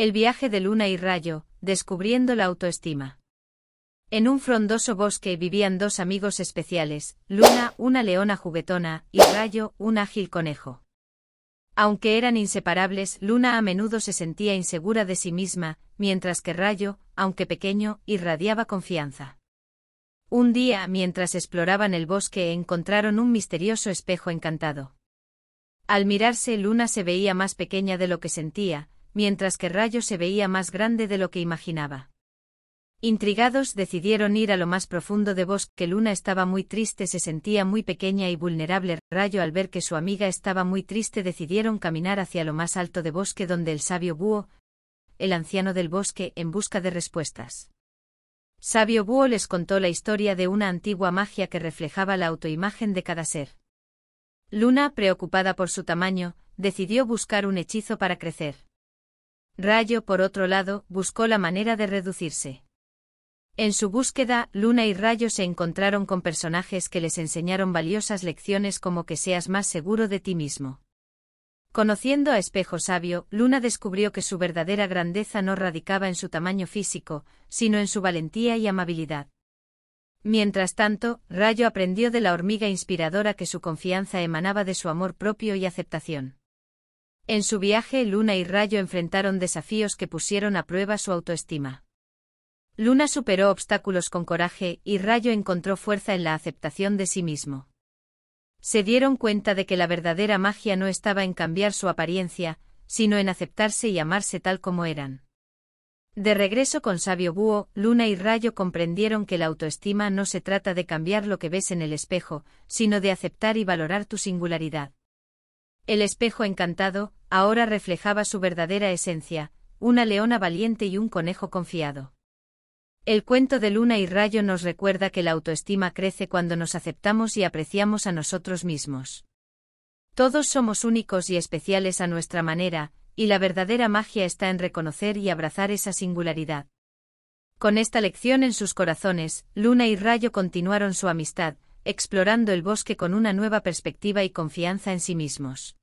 El viaje de Luna y Rayo, descubriendo la autoestima. En un frondoso bosque vivían dos amigos especiales, Luna, una leona juguetona, y Rayo, un ágil conejo. Aunque eran inseparables, Luna a menudo se sentía insegura de sí misma, mientras que Rayo, aunque pequeño, irradiaba confianza. Un día, mientras exploraban el bosque, encontraron un misterioso espejo encantado. Al mirarse, Luna se veía más pequeña de lo que sentía, mientras que Rayo se veía más grande de lo que imaginaba. Intrigados decidieron ir a lo más profundo de bosque. Luna estaba muy triste, se sentía muy pequeña y vulnerable. Rayo al ver que su amiga estaba muy triste decidieron caminar hacia lo más alto de bosque donde el sabio búho, el anciano del bosque, en busca de respuestas. Sabio búho les contó la historia de una antigua magia que reflejaba la autoimagen de cada ser. Luna, preocupada por su tamaño, decidió buscar un hechizo para crecer. Rayo, por otro lado, buscó la manera de reducirse. En su búsqueda, Luna y Rayo se encontraron con personajes que les enseñaron valiosas lecciones como que seas más seguro de ti mismo. Conociendo a Espejo Sabio, Luna descubrió que su verdadera grandeza no radicaba en su tamaño físico, sino en su valentía y amabilidad. Mientras tanto, Rayo aprendió de la hormiga inspiradora que su confianza emanaba de su amor propio y aceptación. En su viaje, Luna y Rayo enfrentaron desafíos que pusieron a prueba su autoestima. Luna superó obstáculos con coraje y Rayo encontró fuerza en la aceptación de sí mismo. Se dieron cuenta de que la verdadera magia no estaba en cambiar su apariencia, sino en aceptarse y amarse tal como eran. De regreso con Sabio Búho, Luna y Rayo comprendieron que la autoestima no se trata de cambiar lo que ves en el espejo, sino de aceptar y valorar tu singularidad. El espejo encantado, ahora reflejaba su verdadera esencia, una leona valiente y un conejo confiado. El cuento de Luna y Rayo nos recuerda que la autoestima crece cuando nos aceptamos y apreciamos a nosotros mismos. Todos somos únicos y especiales a nuestra manera, y la verdadera magia está en reconocer y abrazar esa singularidad. Con esta lección en sus corazones, Luna y Rayo continuaron su amistad, explorando el bosque con una nueva perspectiva y confianza en sí mismos.